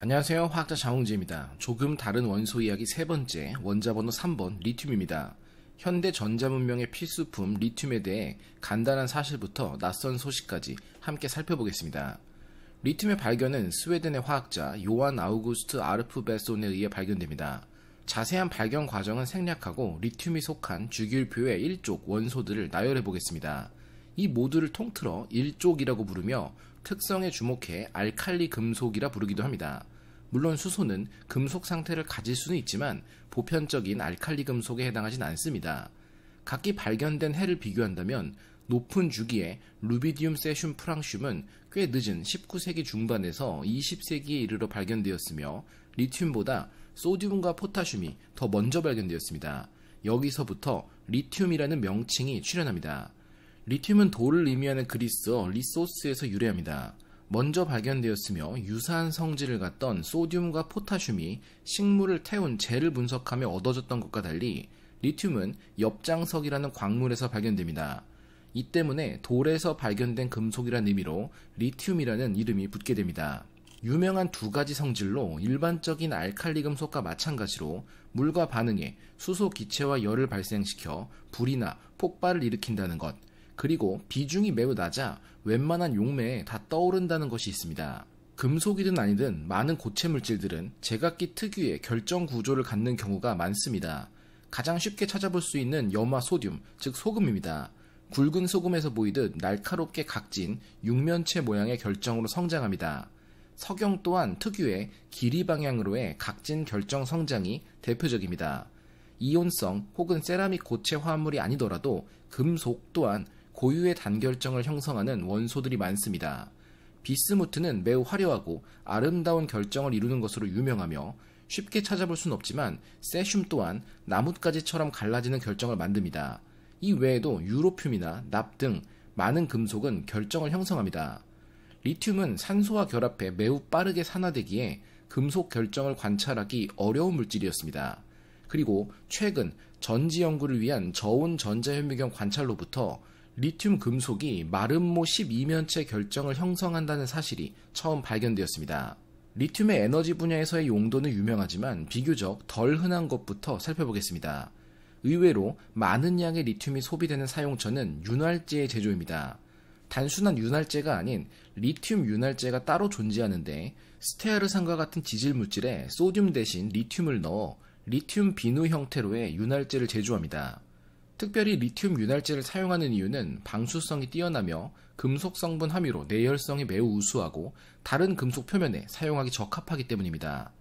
안녕하세요. 화학자 장홍재입니다. 조금 다른 원소 이야기 세 번째, 원자 번호 3번 리튬입니다. 현대 전자문명의 필수품 리튬에 대해 간단한 사실부터 낯선 소식까지 함께 살펴보겠습니다. 리튬의 발견은 스웨덴의 화학자 요한 아우구스트 아르프 베손에 의해 발견됩니다. 자세한 발견 과정은 생략하고 리튬이 속한 주기율표의 1쪽 원소들을 나열해 보겠습니다. 이 모두를 통틀어 일족이라고 부르며 특성에 주목해 알칼리 금속이라 부르기도 합니다. 물론 수소는 금속 상태를 가질 수는 있지만 보편적인 알칼리 금속에 해당하진 않습니다. 각기 발견된 해를 비교한다면 높은 주기에 루비디움 세슘 프랑슘은 꽤 늦은 19세기 중반에서 20세기에 이르러 발견되었으며 리튬보다 소듐과 포타슘이 더 먼저 발견되었습니다. 여기서부터 리튬이라는 명칭이 출현합니다. 리튬은 돌을 의미하는 그리스어 리소스에서 유래합니다. 먼저 발견되었으며 유사한 성질을 갖던 소듐과 포타슘이 식물을 태운 젤을 분석하며 얻어졌던 것과 달리 리튬은 엽장석이라는 광물에서 발견됩니다. 이 때문에 돌에서 발견된 금속이라는 의미로 리튬이라는 이름이 붙게 됩니다. 유명한 두 가지 성질로 일반적인 알칼리 금속과 마찬가지로 물과 반응해 수소 기체와 열을 발생시켜 불이나 폭발을 일으킨다는 것, 그리고 비중이 매우 낮아 웬만한 용매에 다 떠오른다는 것이 있습니다. 금속이든 아니든 많은 고체 물질들은 제각기 특유의 결정 구조를 갖는 경우가 많습니다. 가장 쉽게 찾아볼 수 있는 염화 소듐, 즉 소금입니다. 굵은 소금에서 보이듯 날카롭게 각진 육면체 모양의 결정으로 성장합니다. 석영 또한 특유의 길이 방향으로의 각진 결정 성장이 대표적입니다. 이온성 혹은 세라믹 고체 화합물이 아니더라도 금속 또한 고유의 단결정을 형성하는 원소들이 많습니다. 비스무트는 매우 화려하고 아름다운 결정을 이루는 것으로 유명하며 쉽게 찾아볼 수는 없지만 세슘 또한 나뭇가지처럼 갈라지는 결정을 만듭니다. 이 외에도 유로듐이나 납 등 많은 금속은 결정을 형성합니다. 리튬은 산소와 결합해 매우 빠르게 산화되기에 금속 결정을 관찰하기 어려운 물질이었습니다. 그리고 최근 전지 연구를 위한 저온 전자현미경 관찰로부터 리튬 금속이 마름모 12면체 결정을 형성한다는 사실이 처음 발견되었습니다. 리튬의 에너지 분야에서의 용도는 유명하지만 비교적 덜 흔한 것부터 살펴보겠습니다. 의외로 많은 양의 리튬이 소비되는 사용처는 윤활제의 제조입니다. 단순한 윤활제가 아닌 리튬 윤활제가 따로 존재하는데 스테아르산과 같은 지질 물질에 소듐 대신 리튬을 넣어 리튬 비누 형태로의 윤활제를 제조합니다. 특별히 리튬 윤활제를 사용하는 이유는 방수성이 뛰어나며 금속 성분 함유로 내열성이 매우 우수하고 다른 금속 표면에 사용하기 적합하기 때문입니다.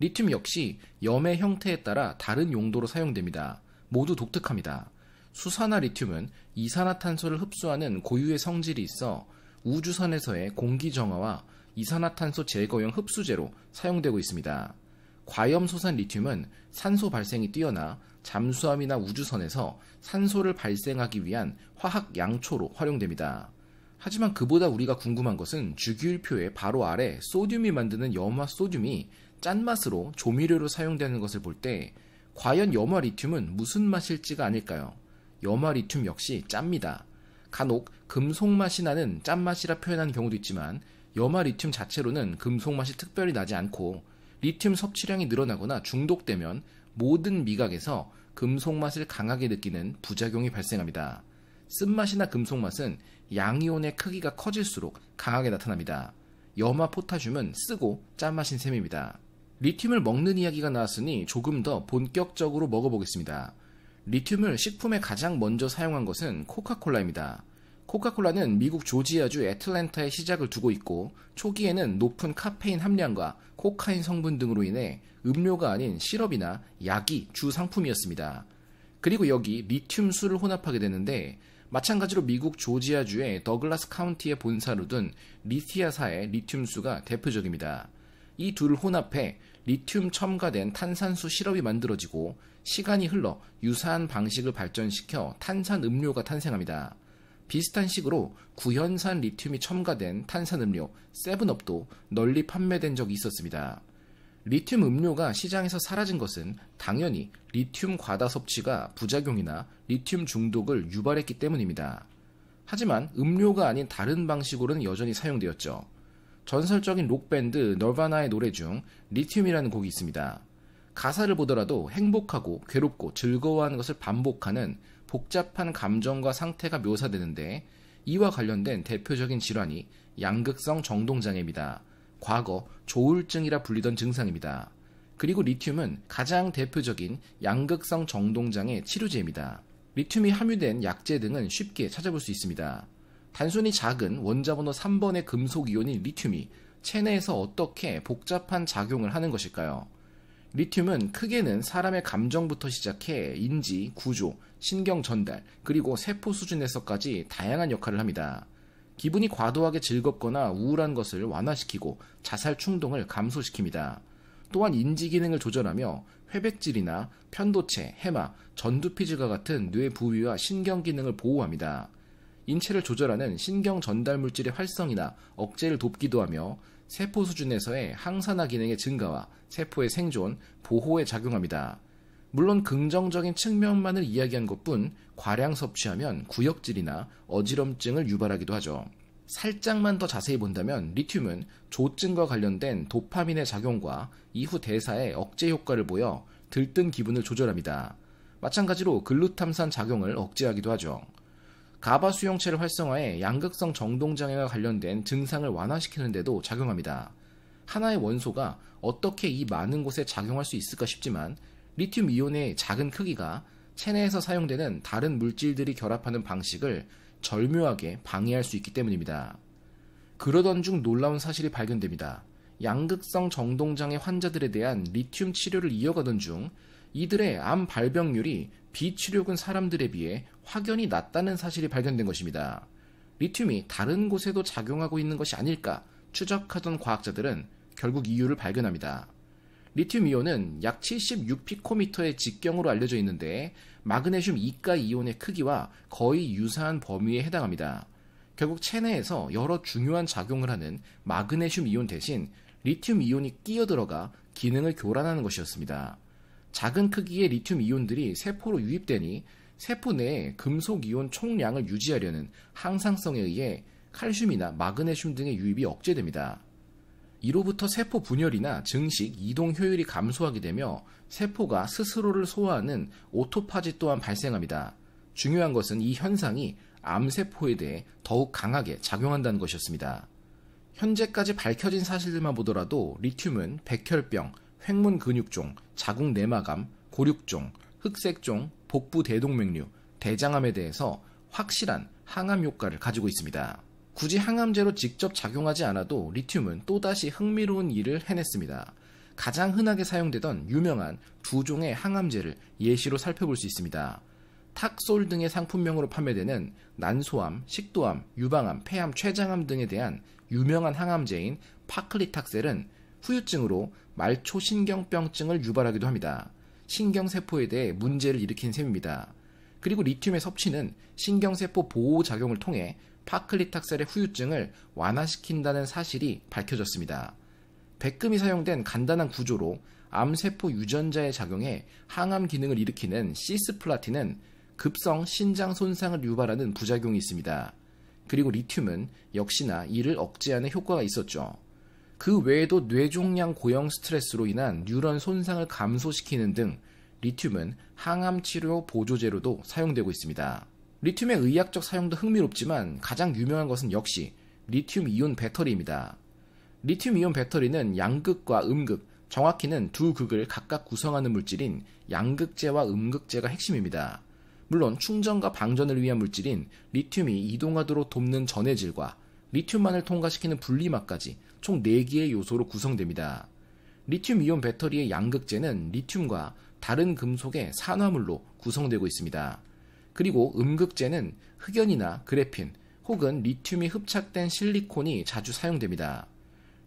리튬 역시 염의 형태에 따라 다른 용도로 사용됩니다. 모두 독특합니다. 수산화 리튬은 이산화탄소를 흡수하는 고유의 성질이 있어 우주선에서의 공기 정화와 이산화탄소 제거용 흡수제로 사용되고 있습니다. 과염소산 리튬은 산소 발생이 뛰어나 잠수함이나 우주선에서 산소를 발생하기 위한 화학 양초로 활용됩니다. 하지만 그보다 우리가 궁금한 것은 주기율표의 바로 아래 소듐이 만드는 염화 소듐이 짠맛으로 조미료로 사용되는 것을 볼 때 과연 염화 리튬은 무슨 맛일지가 아닐까요? 염화 리튬 역시 짭니다. 간혹 금속 맛이 나는 짠맛이라 표현하는 경우도 있지만 염화 리튬 자체로는 금속 맛이 특별히 나지 않고 리튬 섭취량이 늘어나거나 중독되면 모든 미각에서 금속 맛을 강하게 느끼는 부작용이 발생합니다. 쓴맛이나 금속 맛은 양이온의 크기가 커질수록 강하게 나타납니다. 염화 포타슘은 쓰고 짠맛인 셈입니다. 리튬을 먹는 이야기가 나왔으니 조금 더 본격적으로 먹어보겠습니다. 리튬을 식품에 가장 먼저 사용한 것은 코카콜라입니다. 코카콜라는 미국 조지아주 애틀랜타에 시작을 두고 있고 초기에는 높은 카페인 함량과 코카인 성분 등으로 인해 음료가 아닌 시럽이나 약이 주 상품이었습니다. 그리고 여기 리튬수를 혼합하게 되는데 마찬가지로 미국 조지아주의 더글라스 카운티의 본사로 둔 리티아사의 리튬수가 대표적입니다. 이둘 혼합해 리튬 첨가된 탄산수 시럽이 만들어지고 시간이 흘러 유사한 방식을 발전시켜 탄산 음료가 탄생합니다. 비슷한 식으로 구현산 리튬이 첨가된 탄산음료 세븐업도 널리 판매된 적이 있었습니다. 리튬 음료가 시장에서 사라진 것은 당연히 리튬 과다 섭취가 부작용이나 리튬 중독을 유발했기 때문입니다. 하지만 음료가 아닌 다른 방식으로는 여전히 사용되었죠. 전설적인 록밴드 널바나의 노래 중 리튬이라는 곡이 있습니다. 가사를 보더라도 행복하고 괴롭고 즐거워하는 것을 반복하는 복잡한 감정과 상태가 묘사되는데 이와 관련된 대표적인 질환이 양극성 정동장애입니다. 과거 조울증이라 불리던 증상입니다. 그리고 리튬은 가장 대표적인 양극성 정동장애 치료제입니다. 리튬이 함유된 약재 등은 쉽게 찾아볼 수 있습니다. 단순히 작은 원자번호 3번의 금속 이온인 리튬이 체내에서 어떻게 복잡한 작용을 하는 것일까요? 리튬은 크게는 사람의 감정부터 시작해 인지, 구조, 신경 전달, 그리고 세포 수준에서까지 다양한 역할을 합니다. 기분이 과도하게 즐겁거나 우울한 것을 완화시키고 자살 충동을 감소시킵니다. 또한 인지 기능을 조절하며 회백질이나 편도체, 해마, 전두피질과 같은 뇌 부위와 신경 기능을 보호합니다. 인체를 조절하는 신경 전달 물질의 활성이나 억제를 돕기도 하며 세포 수준에서의 항산화 기능의 증가와 세포의 생존, 보호에 작용합니다. 물론 긍정적인 측면만을 이야기한 것뿐 과량 섭취하면 구역질이나 어지럼증을 유발하기도 하죠. 살짝만 더 자세히 본다면 리튬은 조증과 관련된 도파민의 작용과 이후 대사의 억제 효과를 보여 들뜬 기분을 조절합니다. 마찬가지로 글루탐산 작용을 억제하기도 하죠. 가바 수용체를 활성화해 양극성 정동장애와 관련된 증상을 완화시키는데도 작용합니다. 하나의 원소가 어떻게 이 많은 곳에 작용할 수 있을까 싶지만 리튬 이온의 작은 크기가 체내에서 사용되는 다른 물질들이 결합하는 방식을 절묘하게 방해할 수 있기 때문입니다. 그러던 중 놀라운 사실이 발견됩니다. 양극성 정동장애 환자들에 대한 리튬 치료를 이어가던 중 이들의 암 발병률이 비치료군 사람들에 비해 확연히 낮다는 사실이 발견된 것입니다. 리튬이 다른 곳에도 작용하고 있는 것이 아닐까 추적하던 과학자들은 결국 이유를 발견합니다. 리튬 이온은 약 76피코미터의 직경으로 알려져 있는데 마그네슘 2가 이온의 크기와 거의 유사한 범위에 해당합니다. 결국 체내에서 여러 중요한 작용을 하는 마그네슘 이온 대신 리튬 이온이 끼어들어가 기능을 교란하는 것이었습니다. 작은 크기의 리튬 이온들이 세포로 유입되니 세포 내에 금속 이온 총량을 유지하려는 항상성에 의해 칼슘이나 마그네슘 등의 유입이 억제됩니다. 이로부터 세포 분열이나 증식, 이동 효율이 감소하게 되며 세포가 스스로를 소화하는 오토파지 또한 발생합니다. 중요한 것은 이 현상이 암세포에 대해 더욱 강하게 작용한다는 것이었습니다. 현재까지 밝혀진 사실들만 보더라도 리튬은 백혈병, 횡문 근육종, 자궁 내막암, 고륙종 흑색종, 복부 대동맥류, 대장암에 대해서 확실한 항암 효과를 가지고 있습니다. 굳이 항암제로 직접 작용하지 않아도 리튬은 또다시 흥미로운 일을 해냈습니다. 가장 흔하게 사용되던 유명한 두 종의 항암제를 예시로 살펴볼 수 있습니다. 탁솔 등의 상품명으로 판매되는 난소암, 식도암, 유방암, 폐암, 췌장암 등에 대한 유명한 항암제인 파클리탁셀은 후유증으로 말초신경병증을 유발하기도 합니다. 신경세포에 대해 문제를 일으킨 셈입니다. 그리고 리튬의 섭취는 신경세포 보호 작용을 통해 파클리탁셀의 후유증을 완화시킨다는 사실이 밝혀졌습니다. 백금이 사용된 간단한 구조로 암세포 유전자의 작용에 항암 기능을 일으키는 시스플라틴은 급성 신장 손상을 유발하는 부작용이 있습니다. 그리고 리튬은 역시나 이를 억제하는 효과가 있었죠. 그 외에도 뇌종양 고형 스트레스로 인한 뉴런 손상을 감소시키는 등 리튬은 항암 치료 보조제로도 사용되고 있습니다. 리튬의 의학적 사용도 흥미롭지만 가장 유명한 것은 역시 리튬 이온 배터리입니다. 리튬 이온 배터리는 양극과 음극, 정확히는 두 극을 각각 구성하는 물질인 양극재와 음극재가 핵심입니다. 물론 충전과 방전을 위한 물질인 리튬이 이동하도록 돕는 전해질과 리튬만을 통과시키는 분리막까지 총 4개의 요소로 구성됩니다. 리튬 이온 배터리의 양극재는 리튬과 다른 금속의 산화물로 구성되고 있습니다. 그리고 음극재는 흑연이나 그래핀 혹은 리튬이 흡착된 실리콘이 자주 사용됩니다.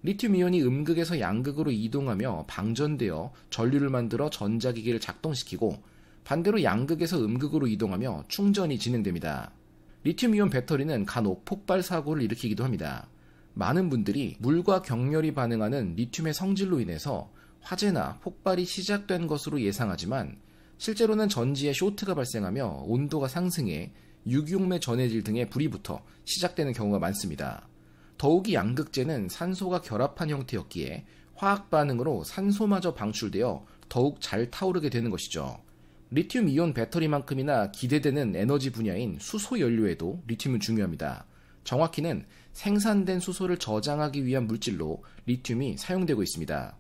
리튬 이온이 음극에서 양극으로 이동하며 방전되어 전류를 만들어 전자기기를 작동시키고 반대로 양극에서 음극으로 이동하며 충전이 진행됩니다. 리튬 이온 배터리는 간혹 폭발 사고를 일으키기도 합니다. 많은 분들이 물과 격렬히 반응하는 리튬의 성질로 인해서 화재나 폭발이 시작된 것으로 예상하지만 실제로는 전지에 쇼트가 발생하며 온도가 상승해 유기용매 전해질 등의 불이 붙어 시작되는 경우가 많습니다. 더욱이 양극재는 산소가 결합한 형태였기에 화학 반응으로 산소마저 방출되어 더욱 잘 타오르게 되는 것이죠. 리튬 이온 배터리만큼이나 기대되는 에너지 분야인 수소 연료에도 리튬은 중요합니다. 정확히는 생산된 수소를 저장하기 위한 물질로 리튬이 사용되고 있습니다.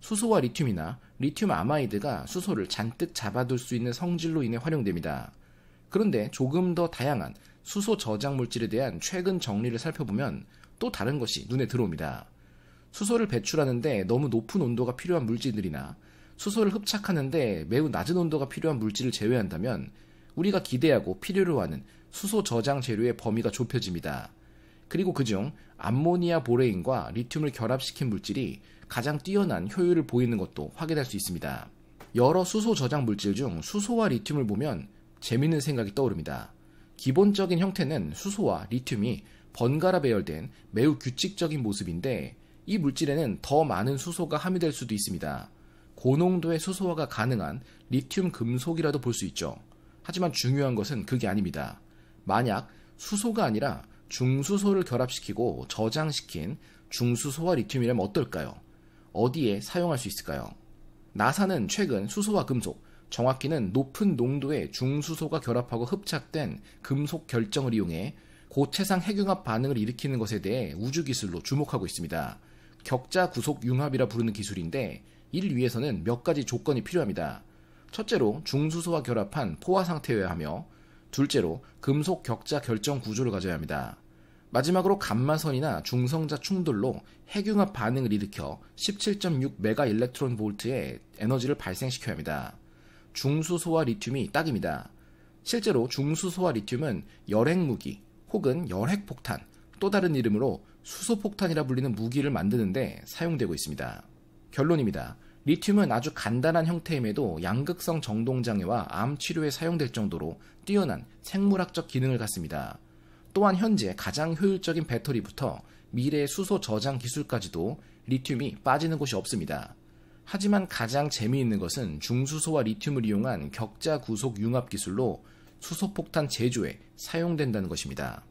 수소와 리튬이나 리튬 아마이드가 수소를 잔뜩 잡아둘 수 있는 성질로 인해 활용됩니다. 그런데 조금 더 다양한 수소 저장 물질에 대한 최근 정리를 살펴보면 또 다른 것이 눈에 들어옵니다. 수소를 배출하는데 너무 높은 온도가 필요한 물질들이나 수소를 흡착하는데 매우 낮은 온도가 필요한 물질을 제외한다면 우리가 기대하고 필요로 하는 수소 저장 재료의 범위가 좁혀집니다. 그리고 그중 암모니아 보레인과 리튬을 결합시킨 물질이 가장 뛰어난 효율을 보이는 것도 확인할 수 있습니다. 여러 수소 저장 물질 중 수소와 리튬을 보면 재미있는 생각이 떠오릅니다. 기본적인 형태는 수소와 리튬이 번갈아 배열된 매우 규칙적인 모습인데 이 물질에는 더 많은 수소가 함유될 수도 있습니다. 고농도의 수소화가 가능한 리튬 금속이라도 볼 수 있죠. 하지만 중요한 것은 그게 아닙니다. 만약 수소가 아니라 중수소를 결합시키고 저장시킨 중수소와 리튬이라면 어떨까요? 어디에 사용할 수 있을까요? 나사는 최근 수소와 금속, 정확히는 높은 농도의 중수소가 결합하고 흡착된 금속 결정을 이용해 고체상 핵융합 반응을 일으키는 것에 대해 우주 기술로 주목하고 있습니다. 격자 구속 융합이라 부르는 기술인데 이를 위해서는 몇 가지 조건이 필요합니다. 첫째로 중수소와 결합한 포화 상태여야 하며 둘째로 금속 격자 결정 구조를 가져야 합니다. 마지막으로 감마선이나 중성자 충돌로 핵융합 반응을 일으켜 17.6 메가 일렉트론 볼트의 에너지를 발생시켜야 합니다. 중수소와 리튬이 딱입니다. 실제로 중수소와 리튬은 열핵무기 혹은 열핵폭탄 또 다른 이름으로 수소폭탄이라 불리는 무기를 만드는데 사용되고 있습니다. 결론입니다. 리튬은 아주 간단한 형태임에도 양극성 정동장애와 암 치료에 사용될 정도로 뛰어난 생물학적 기능을 갖습니다. 또한 현재 가장 효율적인 배터리부터 미래의 수소 저장 기술까지도 리튬이 빠지는 곳이 없습니다. 하지만 가장 재미있는 것은 중수소와 리튬을 이용한 격자 구속 융합 기술로 수소폭탄 제조에 사용된다는 것입니다.